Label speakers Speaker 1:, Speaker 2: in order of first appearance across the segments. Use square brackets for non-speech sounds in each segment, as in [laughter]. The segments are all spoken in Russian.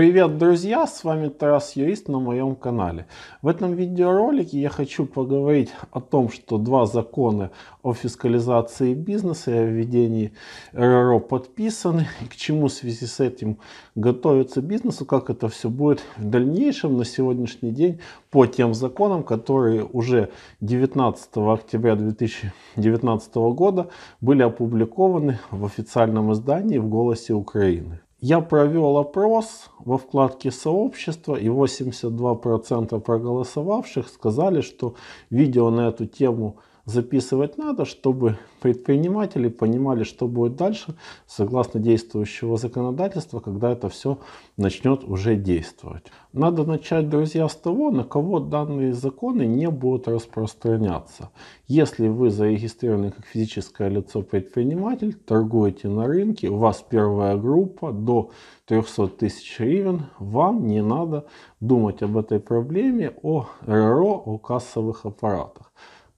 Speaker 1: Привет, друзья! С вами Тарас Юрист на моем канале. В этом видеоролике я хочу поговорить о том, что два закона о фискализации бизнеса и о введении РРО подписаны, к чему в связи с этим готовится бизнесу, как это все будет в дальнейшем на сегодняшний день по тем законам, которые уже 19 октября 2019 года были опубликованы в официальном издании в «Голосе Украины». Я провел опрос во вкладке сообщества и 82% проголосовавших сказали, что видео на эту тему – записывать надо, чтобы предприниматели понимали, что будет дальше, согласно действующего законодательства, когда это все начнет уже действовать. Надо начать, друзья, с того, на кого данные законы не будут распространяться. Если вы зарегистрированы как физическое лицо-предприниматель, торгуете на рынке, у вас первая группа до 300 тысяч гривен, вам не надо думать об этой проблеме, о РРО, о кассовых аппаратах.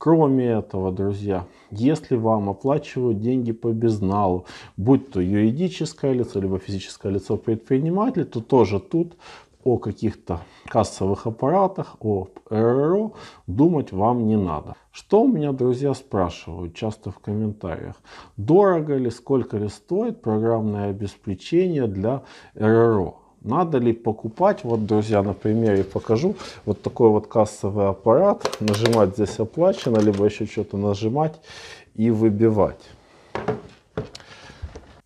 Speaker 1: Кроме этого, друзья, если вам оплачивают деньги по безналу, будь то юридическое лицо, либо физическое лицо предприниматель, то тоже тут о каких-то кассовых аппаратах, о РРО думать вам не надо. Что у меня друзья спрашивают часто в комментариях? Дорого ли, сколько ли стоит программное обеспечение для РРО? Надо ли покупать, вот, друзья, на примере покажу, вот такой вот кассовый аппарат, нажимать здесь оплачено, либо еще что-то нажимать и выбивать.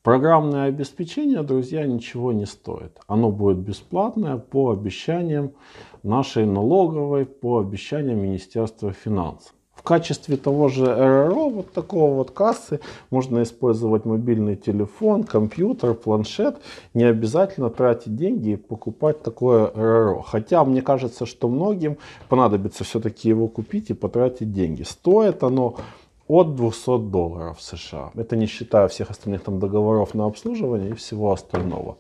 Speaker 1: Программное обеспечение, друзья, ничего не стоит. Оно будет бесплатное по обещаниям нашей налоговой, по обещаниям Министерства финансов. В качестве того же РРО, вот такого вот кассы, можно использовать мобильный телефон, компьютер, планшет. Не обязательно тратить деньги и покупать такое РРО. Хотя мне кажется, что многим понадобится все-таки его купить и потратить деньги. Стоит оно от 200 долларов США. Это не считая всех остальных там договоров на обслуживание и всего остального.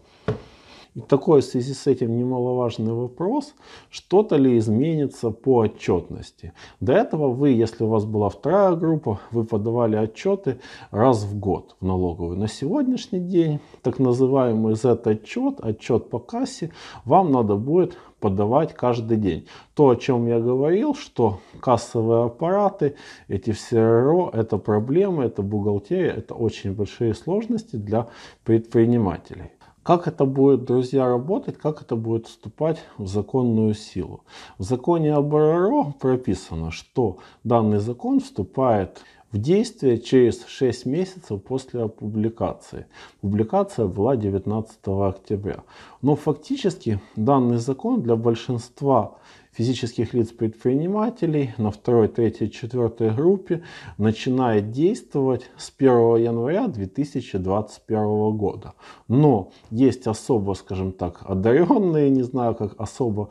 Speaker 1: И такой в связи с этим немаловажный вопрос, что-то ли изменится по отчетности. До этого вы, если у вас была вторая группа, вы подавали отчеты раз в год в налоговую. На сегодняшний день так называемый Z-отчет, отчет по кассе, вам надо будет подавать каждый день. То, о чем я говорил, что кассовые аппараты, эти все РО, это проблемы, это бухгалтерия, это очень большие сложности для предпринимателей. Как это будет, друзья, работать, как это будет вступать в законную силу? В законе об РРО прописано, что данный закон вступает в действие через 6 месяцев после публикации. Публикация была 19 октября. Но фактически данный закон для большинства физических лиц-предпринимателей на второй, третьей, четвертой группе начинает действовать с 1 января 2021 года. Но есть особо, скажем так, одаренные, не знаю, как особо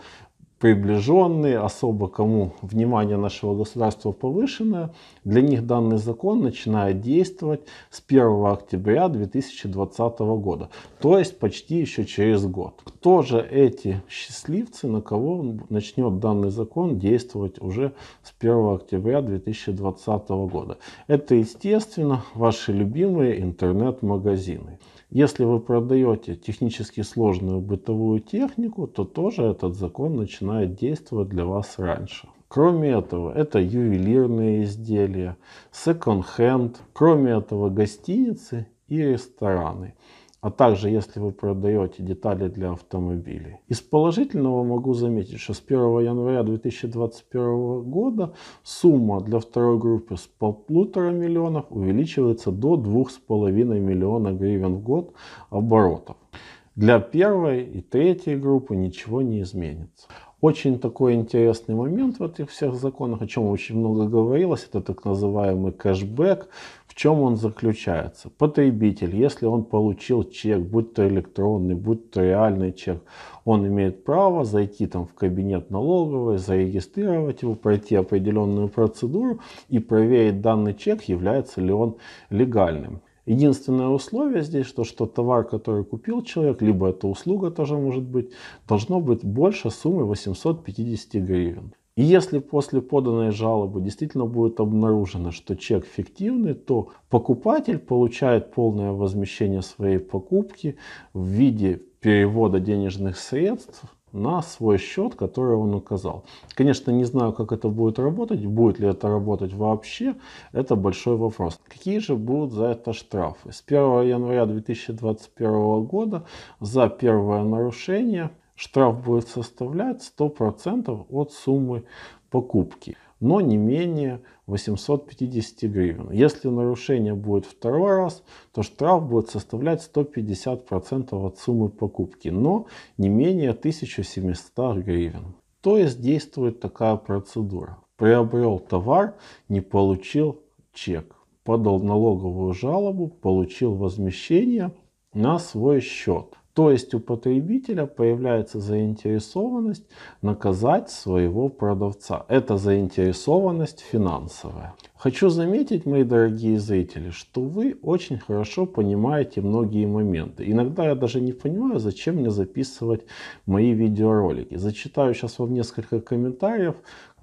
Speaker 1: приближенные, особо кому внимание нашего государства повышенное, для них данный закон начинает действовать с 1 октября 2020 года, то есть почти еще через год. Кто же эти счастливцы, на кого начнет данный закон действовать уже с 1 октября 2020 года? Это, естественно, ваши любимые интернет-магазины. Если вы продаете технически сложную бытовую технику, то тоже этот закон начинает действовать для вас раньше. Кроме этого, это ювелирные изделия, секонд-хенд, кроме этого гостиницы и рестораны а также если вы продаете детали для автомобилей. Из положительного могу заметить, что с 1 января 2021 года сумма для второй группы с полутора миллионов увеличивается до двух с половиной миллиона гривен в год оборотов. Для первой и третьей группы ничего не изменится. Очень такой интересный момент в этих всех законах, о чем очень много говорилось, это так называемый кэшбэк. В чем он заключается? Потребитель, если он получил чек, будь то электронный, будь то реальный чек, он имеет право зайти там в кабинет налоговой, зарегистрировать его, пройти определенную процедуру и проверить данный чек, является ли он легальным. Единственное условие здесь, что, что товар, который купил человек, либо это услуга тоже может быть, должно быть больше суммы 850 гривен. И если после поданной жалобы действительно будет обнаружено, что чек фиктивный, то покупатель получает полное возмещение своей покупки в виде перевода денежных средств на свой счет, который он указал. Конечно, не знаю, как это будет работать, будет ли это работать вообще, это большой вопрос. Какие же будут за это штрафы? С 1 января 2021 года за первое нарушение штраф будет составлять 100% от суммы покупки но не менее 850 гривен. Если нарушение будет второй раз, то штраф будет составлять 150% от суммы покупки, но не менее 1700 гривен. То есть действует такая процедура. Приобрел товар, не получил чек. Подал налоговую жалобу, получил возмещение на свой счет. То есть у потребителя появляется заинтересованность наказать своего продавца. Это заинтересованность финансовая. Хочу заметить, мои дорогие зрители, что вы очень хорошо понимаете многие моменты. Иногда я даже не понимаю, зачем мне записывать мои видеоролики. Зачитаю сейчас вам несколько комментариев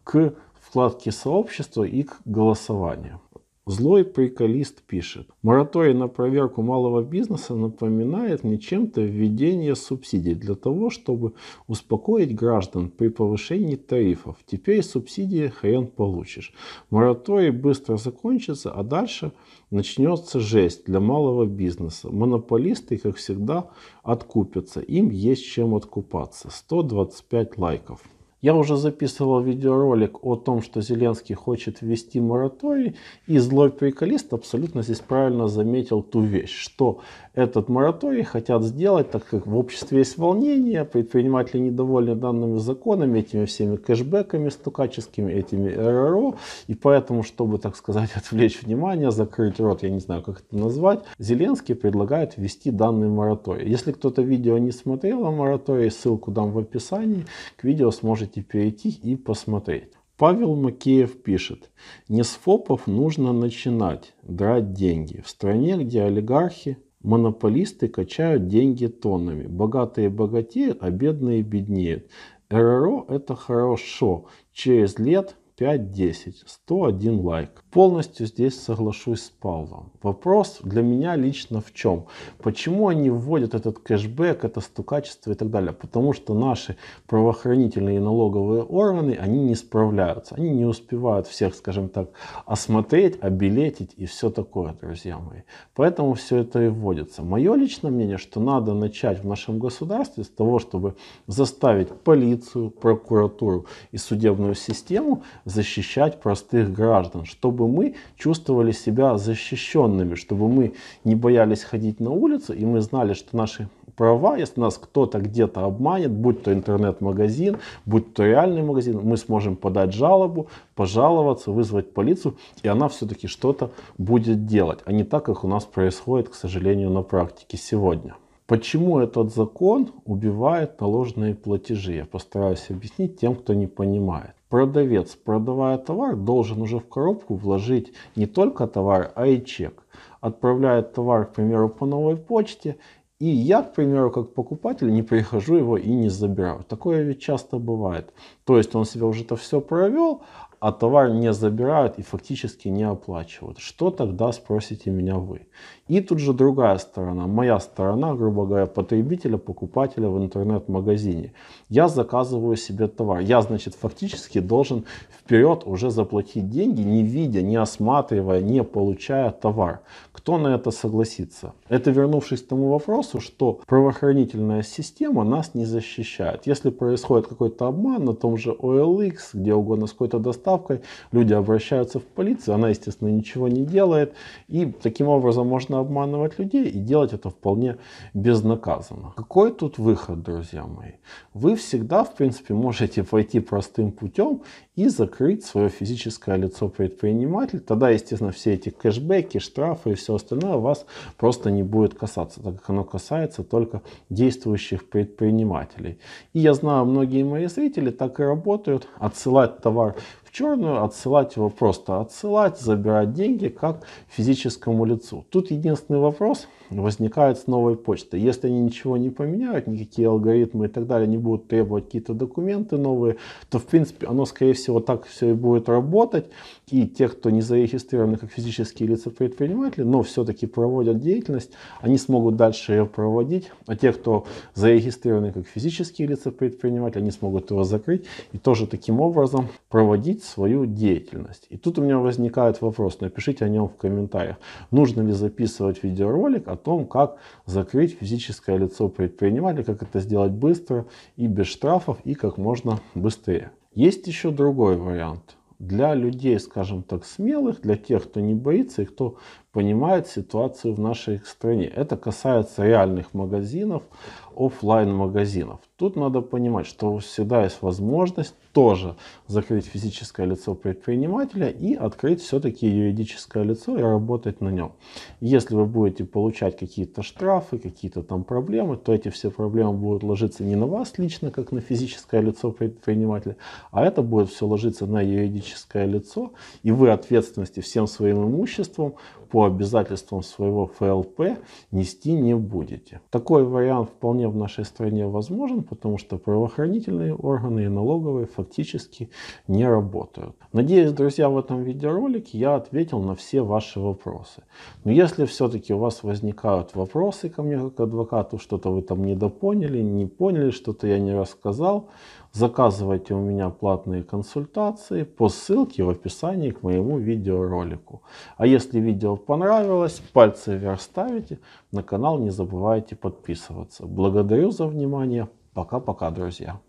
Speaker 1: к вкладке сообщества и к голосованию. Злой приколист пишет. Мораторий на проверку малого бизнеса напоминает мне чем-то введение субсидий для того, чтобы успокоить граждан при повышении тарифов. Теперь субсидии хрен получишь. Мораторий быстро закончится, а дальше начнется жесть для малого бизнеса. Монополисты, как всегда, откупятся. Им есть чем откупаться. 125 лайков. Я уже записывал видеоролик о том, что Зеленский хочет ввести мораторий, и злой приколист абсолютно здесь правильно заметил ту вещь, что этот мораторий хотят сделать, так как в обществе есть волнение, предприниматели недовольны данными законами, этими всеми кэшбэками стукаческими, этими РРО, и поэтому, чтобы, так сказать, [laughs] отвлечь внимание, закрыть рот, я не знаю, как это назвать, Зеленский предлагает ввести данный мораторий. Если кто-то видео не смотрел о а моратории, ссылку дам в описании, к видео сможете можете перейти и посмотреть. Павел Макеев пишет, не с ФОПов нужно начинать драть деньги. В стране, где олигархи, монополисты качают деньги тоннами. Богатые богатеют, а бедные беднеют. РРО это хорошо. Через лет 5-10. 101 лайк. Полностью здесь соглашусь с Павлом. Вопрос для меня лично в чем? Почему они вводят этот кэшбэк, это стукачество и так далее? Потому что наши правоохранительные и налоговые органы, они не справляются. Они не успевают всех, скажем так, осмотреть, обелетить и все такое, друзья мои. Поэтому все это и вводится. Мое личное мнение, что надо начать в нашем государстве с того, чтобы заставить полицию, прокуратуру и судебную систему защищать простых граждан, чтобы чтобы мы чувствовали себя защищенными, чтобы мы не боялись ходить на улицу, и мы знали, что наши права, если нас кто-то где-то обманет, будь то интернет-магазин, будь то реальный магазин, мы сможем подать жалобу, пожаловаться, вызвать полицию, и она все-таки что-то будет делать, а не так, как у нас происходит, к сожалению, на практике сегодня. Почему этот закон убивает таложные платежи? Я постараюсь объяснить тем, кто не понимает. Продавец, продавая товар, должен уже в коробку вложить не только товар, а и чек. Отправляет товар, к примеру, по новой почте, и я, к примеру, как покупатель не прихожу его и не забираю. Такое ведь часто бывает. То есть он себе уже это все провел, а товар не забирают и фактически не оплачивают. Что тогда, спросите меня вы. И тут же другая сторона, моя сторона, грубо говоря, потребителя, покупателя в интернет-магазине. Я заказываю себе товар. Я, значит, фактически должен вперед уже заплатить деньги, не видя, не осматривая, не получая товар. Кто на это согласится? Это вернувшись к тому вопросу, что правоохранительная система нас не защищает. Если происходит какой-то обман на том же OLX, где угодно, с какой-то доставкой, доставкой, люди обращаются в полицию, она, естественно, ничего не делает, и таким образом можно обманывать людей и делать это вполне безнаказанно. Какой тут выход, друзья мои? Вы всегда, в принципе, можете пойти простым путем и закрыть свое физическое лицо предприниматель. Тогда, естественно, все эти кэшбэки, штрафы и все остальное вас просто не будет касаться, так как оно касается только действующих предпринимателей. И я знаю, многие мои зрители так и работают, отсылать товар черную, отсылать его просто отсылать, забирать деньги как физическому лицу. Тут единственный вопрос возникает с новой почты. Если они ничего не поменяют, никакие алгоритмы и так далее не будут требовать какие-то документы новые, то в принципе оно скорее всего так все и будет работать. И те, кто не зарегистрированы как физические лица предприниматели, но все-таки проводят деятельность, они смогут дальше ее проводить. А те, кто зарегистрированы как физические лица предприниматели, они смогут его закрыть и тоже таким образом проводить запретить свою деятельность. И тут у меня возникает вопрос, напишите о нем в комментариях. Нужно ли записывать видеоролик о том, как закрыть физическое лицо предпринимателя, как это сделать быстро и без штрафов и как можно быстрее. Есть еще другой вариант для людей, скажем так, смелых, для тех, кто не боится и кто понимает ситуацию в нашей стране. Это касается реальных магазинов, офлайн магазинов Тут надо понимать, что всегда есть возможность тоже закрыть физическое лицо предпринимателя и открыть все-таки юридическое лицо и работать на нем. Если вы будете получать какие-то штрафы, какие-то там проблемы, то эти все проблемы будут ложиться не на вас лично, как на физическое лицо предпринимателя, а это будет все ложиться на юридическое лицо, и вы ответственности всем своим имуществом по по обязательствам своего ФЛП нести не будете. Такой вариант вполне в нашей стране возможен, потому что правоохранительные органы и налоговые фактически не работают. Надеюсь, друзья, в этом видеоролике я ответил на все ваши вопросы. Но если все-таки у вас возникают вопросы ко мне как адвокату, что-то вы там недопоняли, не поняли, что-то я не рассказал, Заказывайте у меня платные консультации по ссылке в описании к моему видеоролику. А если видео понравилось, пальцы вверх ставите. На канал не забывайте подписываться. Благодарю за внимание. Пока-пока, друзья.